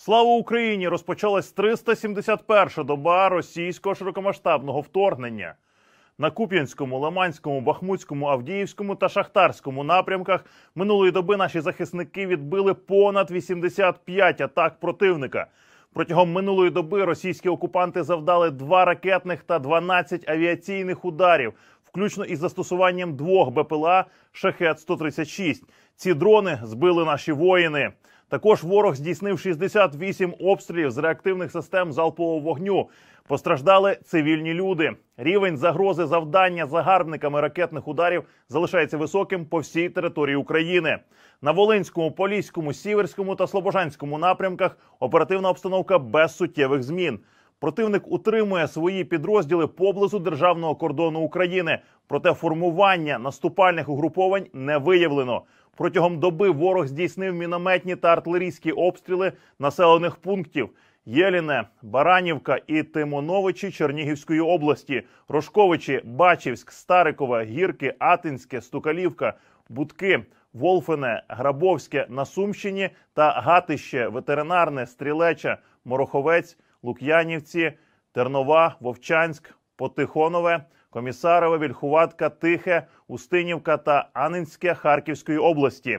Слава Україні! Розпочалась 371-ша доба російського широкомасштабного вторгнення. На Куп'янському, Ламанському, Бахмутському, Авдіївському та Шахтарському напрямках минулої доби наші захисники відбили понад 85 атак противника. Протягом минулої доби російські окупанти завдали два ракетних та 12 авіаційних ударів, включно із застосуванням двох БПЛА шахет 136 Ці дрони збили наші воїни. Також ворог здійснив 68 обстрілів з реактивних систем залпового вогню. Постраждали цивільні люди. Рівень загрози завдання загарбниками ракетних ударів залишається високим по всій території України. На Волинському, Поліському, Сіверському та Слобожанському напрямках оперативна обстановка без суттєвих змін. Противник утримує свої підрозділи поблизу державного кордону України, проте формування наступальних угруповань не виявлено. Протягом доби ворог здійснив мінометні та артилерійські обстріли населених пунктів. Єліне, Баранівка і Тимоновичі Чернігівської області, Рожковичі, Бачівськ, Старикове, Гірки, Атинське, Стукалівка, Будки, Волфине, Грабовське на Сумщині та Гатище, Ветеринарне, Стрілеча, Мороховець, Лук'янівці, Тернова, Вовчанськ, Потихонове. Комісарове, Вільхуватка, Тихе, Устинівка та Анинське Харківської області.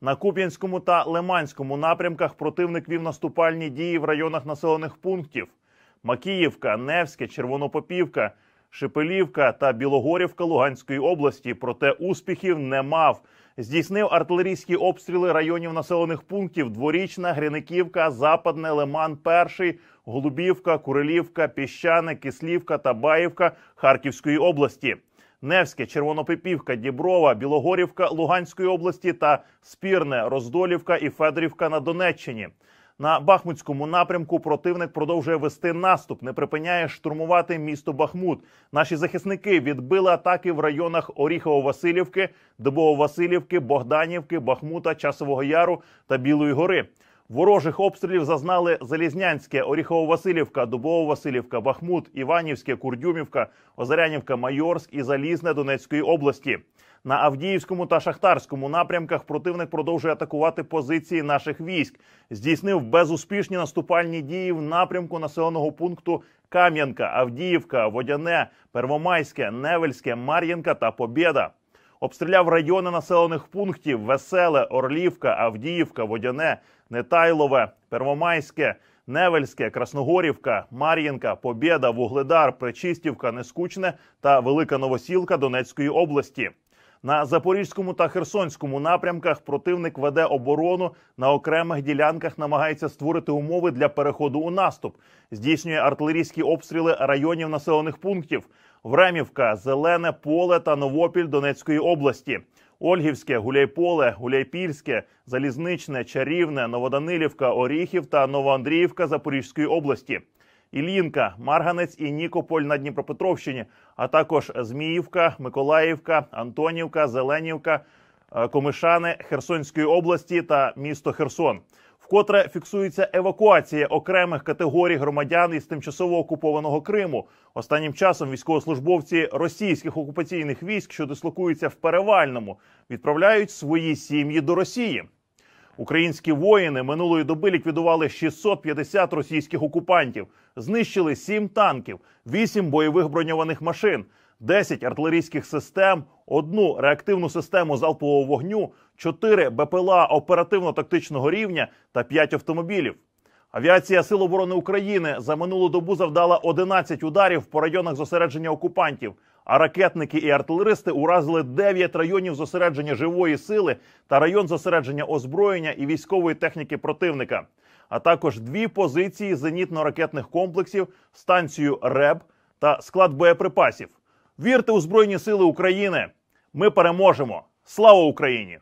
На Куп'янському та Лиманському напрямках противник вів наступальні дії в районах населених пунктів: Макіївка, Невське, Червонопопівка, Шепелівка та Білогорівка Луганської області. Проте успіхів не мав здійснив артилерійські обстріли районів населених пунктів: Дворічна, Гриниківка, Западне, Лиман, Перший, Голубівка, Курилівка, Піщане, Кислівка та Баївка Харківської області. Невське, Червонопипівка, Діброва, Білогорівка Луганської області та Спірне, Роздолівка і Федорівка на Донеччині. На Бахмутському напрямку противник продовжує вести наступ, не припиняє штурмувати місто Бахмут. Наші захисники відбили атаки в районах Оріхово-Василівки, Дебово-Василівки, Богданівки, Бахмута, Часового Яру та Білої Гори. Ворожих обстрілів зазнали Залізнянське, Оріхово-Василівка, Дубово-Василівка, Бахмут, Іванівське, Курдюмівка, Озарянівка, Майорськ і Залізне Донецької області. На Авдіївському та Шахтарському напрямках противник продовжує атакувати позиції наших військ. Здійснив безуспішні наступальні дії в напрямку населеного пункту Кам'янка, Авдіївка, Водяне, Первомайське, Невельське, Мар'їнка та Побєда. Обстріляв райони населених пунктів: Веселе, Орлівка, Авдіївка, Водяне, Нетайлове, Первомайське. Невельське, Красногорівка, Мар'їнка, Побєда, Вугледар, Пречистівка, Нескучне та Велика Новосілка Донецької області. На запорізькому та херсонському напрямках противник веде оборону на окремих ділянках, намагається створити умови для переходу у наступ, здійснює артилерійські обстріли районів населених пунктів. Времівка, зелене поле та Новопіль Донецької області. Ольгівське, Гуляйполе, Гуляйпільське, Залізничне, Чарівне, Новоданилівка, Оріхів та Новоандріївка Запорізької області. Іллінка, Марганець і Нікополь на Дніпропетровщині, а також Зміївка, Миколаївка, Антонівка, Зеленівка, е, Комишани Херсонської області та місто Херсон. Вкотре фіксується евакуація окремих категорій громадян із тимчасово окупованого Криму. Останнім часом військовослужбовці російських окупаційних військ, що дислокуються в перевальному, відправляють свої сім'ї до Росії. Українські воїни минулої доби ліквідували 650 російських окупантів, знищили 7 танків, 8 бойових броньованих машин, 10 артилерійських систем, одну реактивну систему залпового вогню, 4 БПЛА оперативно-тактичного рівня та 5 автомобілів. Авіація Сил оборони України за минулу добу завдала 11 ударів по районах зосередження окупантів. А ракетники і артилеристи уразили 9 районів зосередження живої сили та район зосередження озброєння і військової техніки противника, а також дві позиції зенітно-ракетних комплексів, станцію РЕБ та склад боєприпасів. Вірте у збройні сили України! Ми переможемо! Слава Україні!